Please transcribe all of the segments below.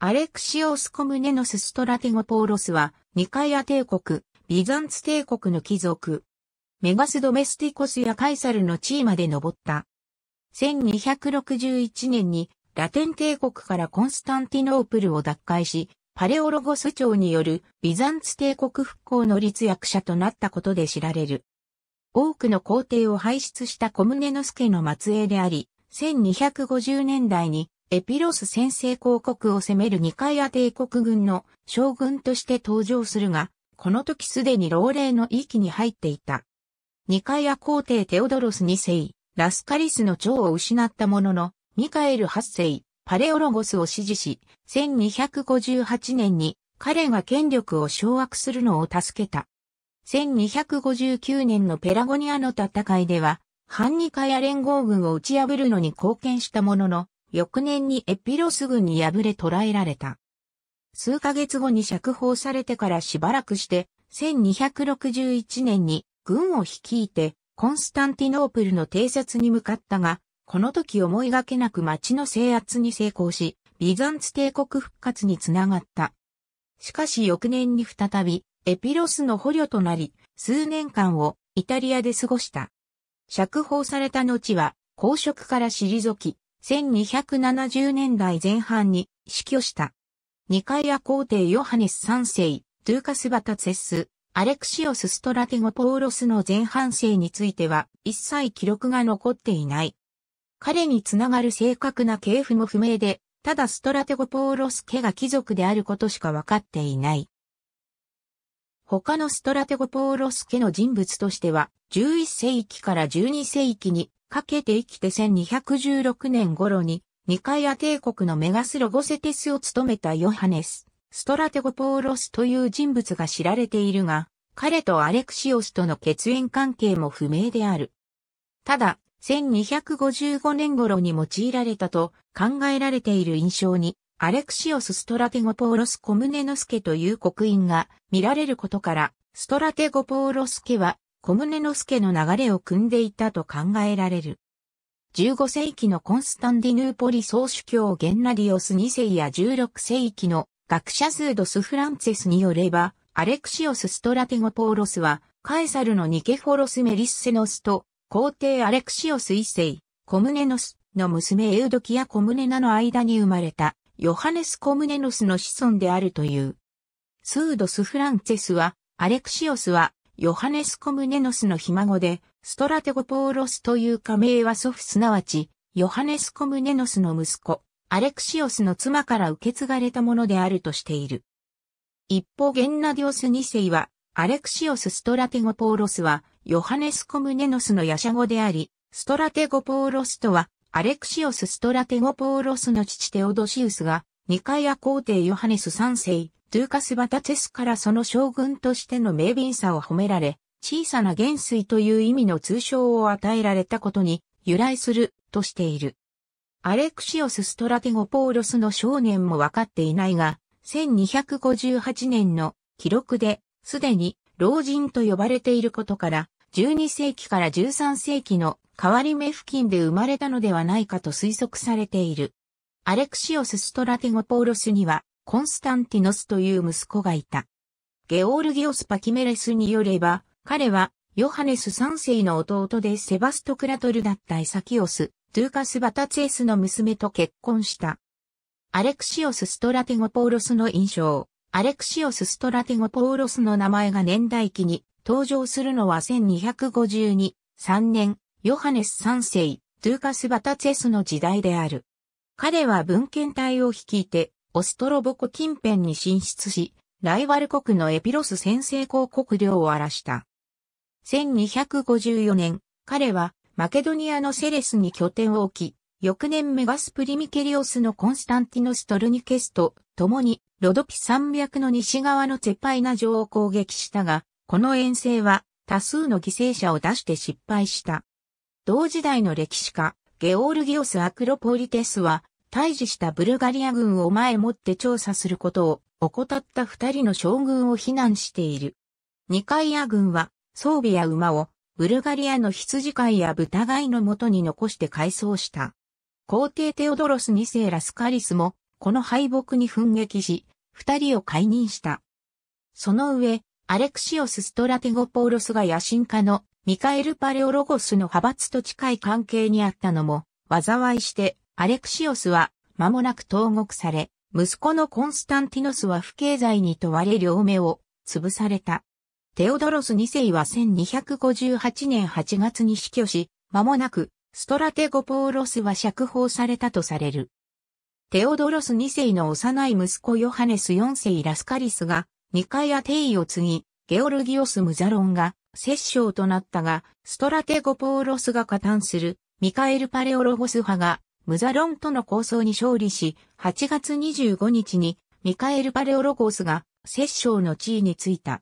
アレクシオスコムネノス・ストラテゴポーロスは、ニカイア帝国、ビザンツ帝国の貴族。メガス・ドメスティコスやカイサルの地位まで登った。1261年に、ラテン帝国からコンスタンティノープルを奪回し、パレオロゴス朝によるビザンツ帝国復興の立役者となったことで知られる。多くの皇帝を輩出したコムネノス家の末裔であり、1250年代にエピロス先制公国を攻めるカイア帝国軍の将軍として登場するが、この時すでに老齢の域に入っていた。カイア皇帝テオドロス二世、ラスカリスの長を失ったものの、ミカエル八世、パレオロゴスを支持し、1258年に彼が権力を掌握するのを助けた。1259年のペラゴニアの戦いでは、反ニカヤ連合軍を打ち破るのに貢献したものの、翌年にエピロス軍に敗れ捕らえられた。数ヶ月後に釈放されてからしばらくして、1261年に軍を率いて、コンスタンティノープルの偵察に向かったが、この時思いがけなく町の制圧に成功し、ビザンツ帝国復活につながった。しかし翌年に再び、エピロスの捕虜となり、数年間をイタリアで過ごした。釈放された後は、公職から退き、1270年代前半に死去した。ニカイア皇帝ヨハネス3世、ドゥーカス・バタツェス、アレクシオス・ストラテゴポーロスの前半生については一切記録が残っていない。彼につながる正確な系譜も不明で、ただストラテゴポーロス家が貴族であることしか分かっていない。他のストラテゴポーロス家の人物としては、11世紀から12世紀にかけて生きて1216年頃に、ニカイア帝国のメガスロゴセテスを務めたヨハネス、ストラテゴポーロスという人物が知られているが、彼とアレクシオスとの血縁関係も不明である。ただ、1255年頃に用いられたと考えられている印象に、アレクシオス・ストラテゴポーロス・コムネノスケという刻印が見られることから、ストラテゴポーロスケは小宗之助の流れを組んでいたと考えられる。15世紀のコンスタンディヌーポリ総主教ゲンナディオス2世や16世紀の学者スードス・フランツェスによれば、アレクシオス・ストラテゴポーロスは、カエサルのニケフォロス・メリッセノスと、皇帝アレクシオス一世、コムネノスの娘エウドキア・コムネナの間に生まれた、ヨハネス・コムネノスの子孫であるという。スードス・フランツェスは、アレクシオスはヨハネス・コムネノスのひ孫で、ストラテゴポーロスという仮名は祖父すなわち、ヨハネス・コムネノスの息子、アレクシオスの妻から受け継がれたものであるとしている。一方ゲンナディオス2世は、アレクシオス・ストラテゴポーロスは、ヨハネス・コムネノスのヤシャ語であり、ストラテゴポーロスとは、アレクシオス・ストラテゴポーロスの父テオドシウスが、ニカイア皇帝ヨハネス3世、ドゥーカス・バタチェスからその将軍としての名便さを褒められ、小さな元帥という意味の通称を与えられたことに由来するとしている。アレクシオス・ストラテゴポーロスの少年もわかっていないが、1258年の記録で、すでに老人と呼ばれていることから、12世紀から13世紀の変わり目付近で生まれたのではないかと推測されている。アレクシオス・ストラテゴポーロスには、コンスタンティノスという息子がいた。ゲオールギオス・パキメレスによれば、彼はヨハネス3世の弟でセバスト・クラトルだったエサキオス、トゥーカス・バタツエスの娘と結婚した。アレクシオス・ストラテゴポーロスの印象。アレクシオス・ストラテゴポーロスの名前が年代記に登場するのは1252、3年、ヨハネス3世、トゥーカス・バタツエスの時代である。彼は文献隊を率いて、オストロボコ近辺に進出し、ライバル国のエピロス先制公国領を荒らした。1254年、彼はマケドニアのセレスに拠点を置き、翌年メガスプリミケリオスのコンスタンティノストルニケスと共にロドピ山脈の西側の絶ェパイナ城を攻撃したが、この遠征は多数の犠牲者を出して失敗した。同時代の歴史家、ゲオールギオス・アクロポリテスは、退治したブルガリア軍を前もって調査することを怠った二人の将軍を非難している。ニカイア軍は装備や馬をブルガリアの羊飼いや豚飼いのもとに残して改装した。皇帝テオドロス2世ラスカリスもこの敗北に奮撃し、二人を解任した。その上、アレクシオス・ストラテゴポーロスが野心家のミカエル・パレオロゴスの派閥と近い関係にあったのも、災いしてアレクシオスは間もなく投獄され、息子のコンスタンティノスは不敬罪に問われ両目を潰された。テオドロス2世は1258年8月に死去し、間もなくストラテゴポーロスは釈放されたとされる。テオドロス2世の幼い息子ヨハネス4世ラスカリスが、ニカヤテイを継ぎ、ゲオルギオス・ムザロンが、摂政となったが、ストラテゴポーロスが加担する、ミカエル・パレオロゴス派が、ムザロンとの構想に勝利し、8月25日にミカエル・パレオロゴスが摂政の地位についた。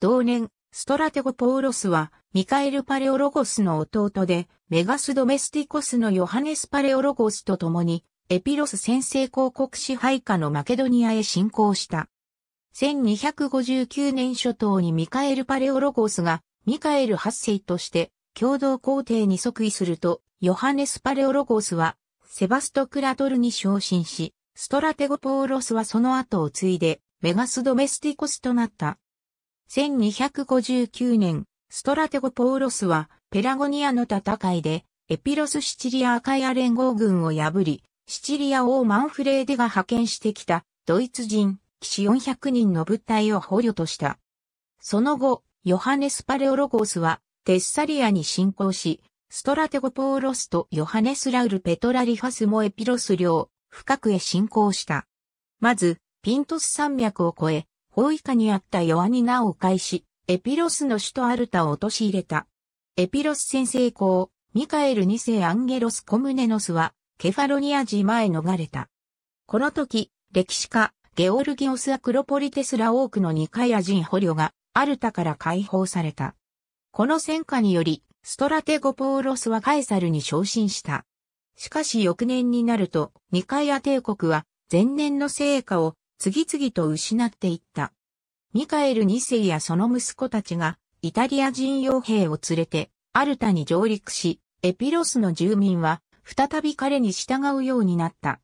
同年、ストラテゴポーロスは、ミカエル・パレオロゴスの弟で、メガス・ドメスティコスのヨハネス・パレオロゴスと共に、エピロス先制広告支配下のマケドニアへ侵攻した。1259年初頭にミカエル・パレオロゴスが、ミカエル8世として、共同皇帝に即位すると、ヨハネス・パレオロゴスは、セバストクラトルに昇進し、ストラテゴポーロスはその後を継いで、メガスドメスティコスとなった。1259年、ストラテゴポーロスは、ペラゴニアの戦いで、エピロスシチリアアカイア連合軍を破り、シチリア王マンフレーデが派遣してきた、ドイツ人、騎士400人の部隊を捕虜とした。その後、ヨハネス・パレオロゴスは、テッサリアに侵攻し、ストラテゴポーロスとヨハネス・ラウル・ペトラリファス・モエピロス領、深くへ侵攻した。まず、ピントス山脈を越え、包囲下にあったヨアニナを返し、エピロスの首都アルタを陥れた。エピロス先生公、ミカエル2世アンゲロス・コムネノスは、ケファロニア寺前逃れた。この時、歴史家、ゲオルギオス・アクロポリテスラ多くのニカヤ人捕虜が、アルタから解放された。この戦火により、ストラテゴポーロスはカエサルに昇進した。しかし翌年になると、ニカイア帝国は前年の成果を次々と失っていった。ミカエル2世やその息子たちがイタリア人傭兵を連れてアルタに上陸し、エピロスの住民は再び彼に従うようになった。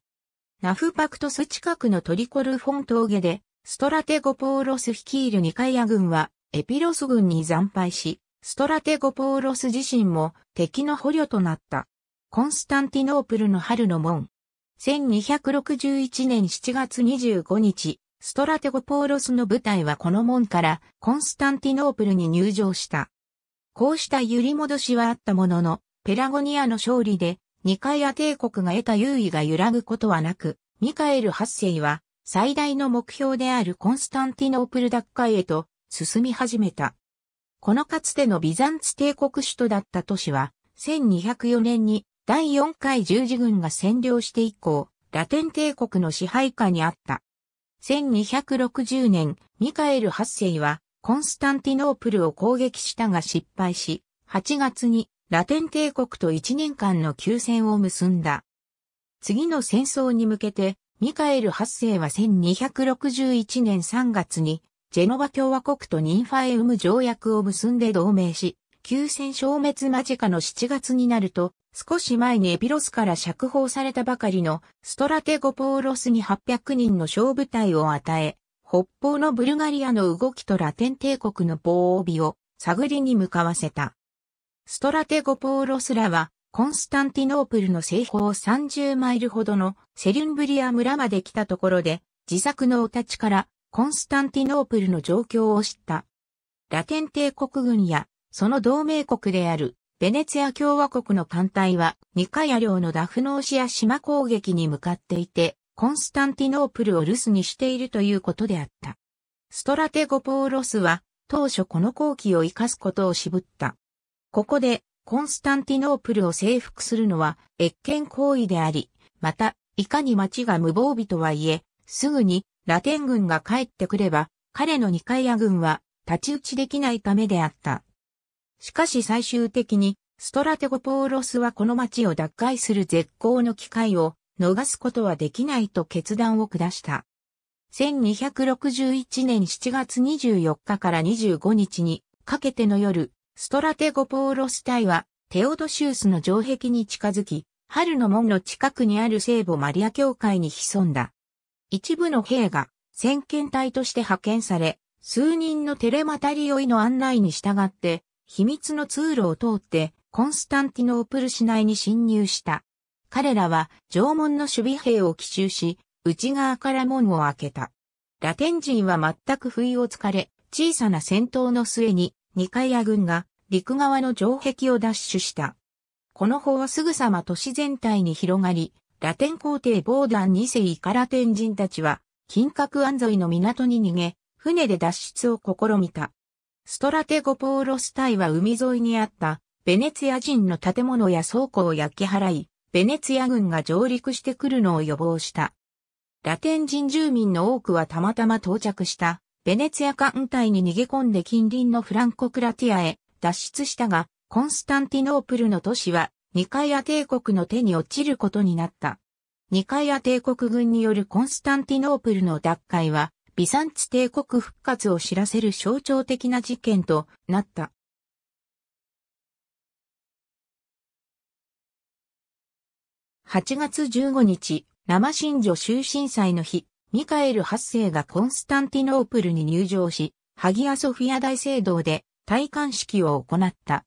ナフパクトス近くのトリコルフォン峠で、ストラテゴポーロス率いるニカイア軍はエピロス軍に惨敗し、ストラテゴポーロス自身も敵の捕虜となった。コンスタンティノープルの春の門。1261年7月25日、ストラテゴポーロスの部隊はこの門からコンスタンティノープルに入場した。こうした揺り戻しはあったものの、ペラゴニアの勝利で、ニカイア帝国が得た優位が揺らぐことはなく、ミカエル8世は最大の目標であるコンスタンティノープル奪回へと進み始めた。このかつてのビザンツ帝国首都だった都市は、1204年に第4回十字軍が占領して以降、ラテン帝国の支配下にあった。1260年、ミカエル8世は、コンスタンティノープルを攻撃したが失敗し、8月にラテン帝国と1年間の休戦を結んだ。次の戦争に向けて、ミカエル8世は1261年3月にジェノバ共和国とニンファエウム条約を結んで同盟し、休戦消滅間近の7月になると、少し前にエピロスから釈放されたばかりのストラテゴポーロスに800人の小部隊を与え、北方のブルガリアの動きとラテン帝国の防帯を探りに向かわせた。ストラテゴポーロスらは、コンスタンティノープルの西方30マイルほどのセリュンブリア村まで来たところで、自作のお立ちからコンスタンティノープルの状況を知った。ラテン帝国軍や、その同盟国である、ベネツィア共和国の艦隊は、ニカヤ領のダフノーシア島攻撃に向かっていて、コンスタンティノープルを留守にしているということであった。ストラテゴポーロスは、当初この好機を生かすことを渋った。ここで、コンスタンティノープルを征服するのは、越権行為であり、また、いかに町が無防備とはいえ、すぐにラテン軍が帰ってくれば、彼のニカイア軍は立ち打ちできないためであった。しかし最終的に、ストラテゴポーロスはこの町を奪回する絶好の機会を逃すことはできないと決断を下した。1261年7月24日から25日にかけての夜、ストラテゴポーロス隊はテオドシウスの城壁に近づき、春の門の近くにある聖母マリア教会に潜んだ。一部の兵が先遣隊として派遣され、数人のテレマタリオイの案内に従って、秘密の通路を通って、コンスタンティノープル市内に侵入した。彼らは、縄文の守備兵を奇襲し、内側から門を開けた。ラテン人は全く不意をつかれ、小さな戦闘の末に、二階屋軍が陸側の城壁を奪取した。この方はすぐさま都市全体に広がり、ラテン皇帝ボーダン2世イカラテン人たちは、金閣安沿いの港に逃げ、船で脱出を試みた。ストラテゴポーロス隊は海沿いにあったベネツィア人の建物や倉庫を焼き払い、ベネツィア軍が上陸してくるのを予防した。ラテン人住民の多くはたまたま到着したベネツィア艦隊に逃げ込んで近隣のフランコクラティアへ脱出したが、コンスタンティノープルの都市はニカイア帝国の手に落ちることになった。ニカイア帝国軍によるコンスタンティノープルの奪回は、ビサンツ帝国復活を知らせる象徴的な事件となった。8月15日、ラマ女終身祭の日、ミカエル8世がコンスタンティノープルに入場し、ハギアソフィア大聖堂で戴冠式を行った。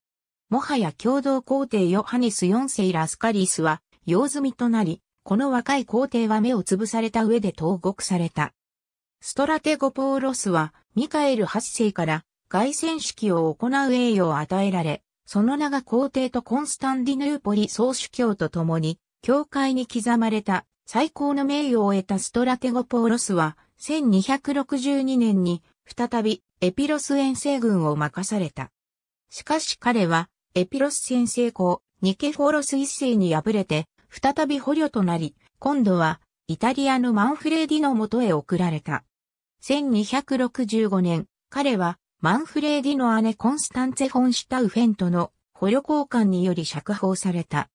もはや共同皇帝ヨハネス4世ラスカリスは用済みとなり、この若い皇帝は目をつぶされた上で投獄された。ストラテゴポーロスはミカエル8世から凱旋式を行う栄誉を与えられ、その名が皇帝とコンスタンディヌーポリ総主教と共に、教会に刻まれた最高の名誉を得たストラテゴポーロスは、1262年に再びエピロス遠征軍を任された。しかし彼はエピロス先生校、ニケフォロス一世に敗れて、再び捕虜となり、今度は、イタリアのマンフレーディの元へ送られた。1265年、彼は、マンフレーディの姉コンスタンツェ・フォンシュタウフェントの捕虜交換により釈放された。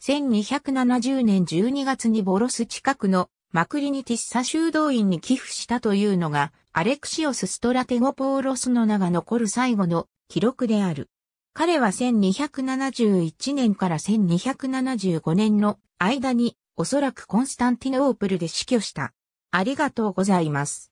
1270年12月にボロス近くのマクリニティッサ修道院に寄付したというのが、アレクシオス・ストラテゴポーロスの名が残る最後の記録である。彼は1271年から1275年の間におそらくコンスタンティノープルで死去した。ありがとうございます。